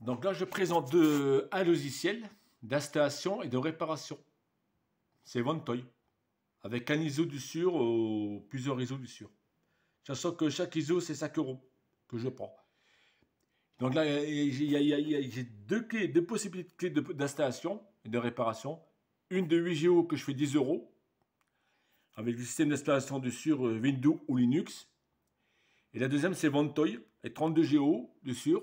Donc là, je présente deux, un logiciel d'installation et de réparation. C'est Ventoy, avec un ISO du sur ou plusieurs ISO du sur. Sachant que chaque ISO, c'est 5 euros que je prends. Donc là, j'ai deux, deux possibilités de d'installation et de réparation. Une de 8 GO que je fais 10 euros, avec le système d'installation du sur euh, Windows ou Linux. Et la deuxième, c'est Ventoy, et 32 GO du sur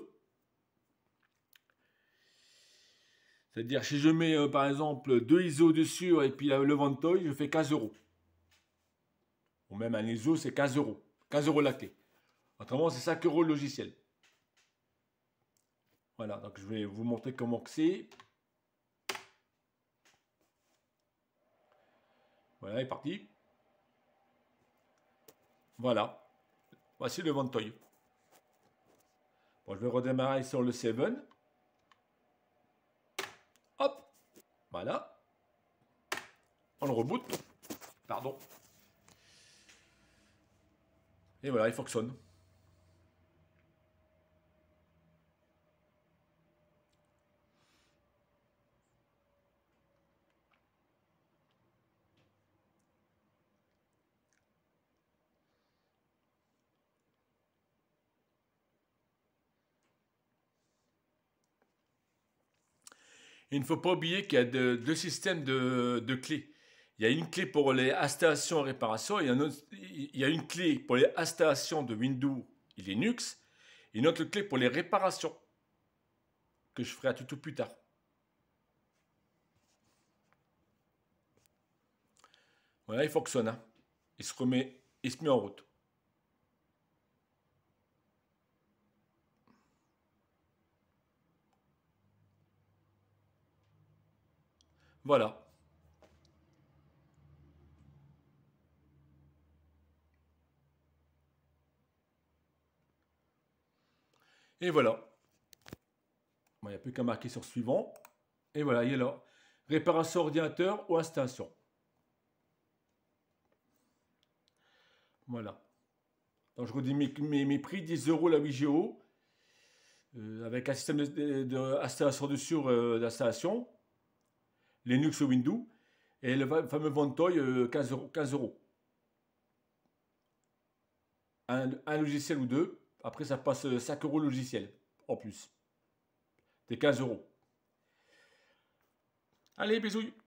C'est-à-dire, si je mets euh, par exemple deux ISO dessus et puis euh, le ventoil, je fais 15 euros. Ou même un ISO, c'est 15 euros. 15 euros la clé. Autrement, c'est 5 euros le logiciel. Voilà, donc je vais vous montrer comment c'est. Voilà, il est parti. Voilà. Voici le Ventoy. Bon, je vais redémarrer sur le 7. Voilà. On le reboot. Pardon. Et voilà, il fonctionne. il ne faut pas oublier qu'il y a deux systèmes de, clés. Il y a une clé pour les installations et réparations, il y a une clé pour les installations de Windows et Linux, et une autre clé pour les réparations, que je ferai à tout, tout plus tard. Voilà, il fonctionne. Hein. Il, se remet, il se met en route. Voilà. Et voilà. Il n'y a plus qu'à marquer sur suivant. Et voilà, il est là. Réparation ordinateur ou installation. Voilà. Donc je redis mes, mes, prix, 10 euros la 8 euh, avec un système d'installation de, de, de, d'installation. Euh, Linux ou Windows, et le fameux Ventoy, 15 euh, euros. 15 Un, logiciel ou deux, après ça passe 5 euh, euros le logiciel en plus. C'est 15 euros. Allez, bisous